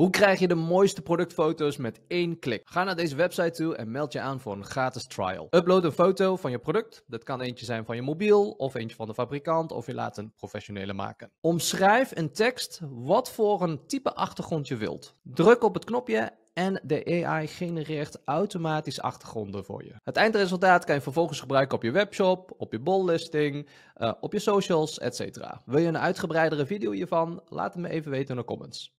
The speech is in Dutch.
Hoe krijg je de mooiste productfoto's met één klik? Ga naar deze website toe en meld je aan voor een gratis trial. Upload een foto van je product. Dat kan eentje zijn van je mobiel of eentje van de fabrikant of je laat een professionele maken. Omschrijf in tekst wat voor een type achtergrond je wilt. Druk op het knopje en de AI genereert automatisch achtergronden voor je. Het eindresultaat kan je vervolgens gebruiken op je webshop, op je bollisting, eh, op je socials, etc. Wil je een uitgebreidere video hiervan? Laat het me even weten in de comments.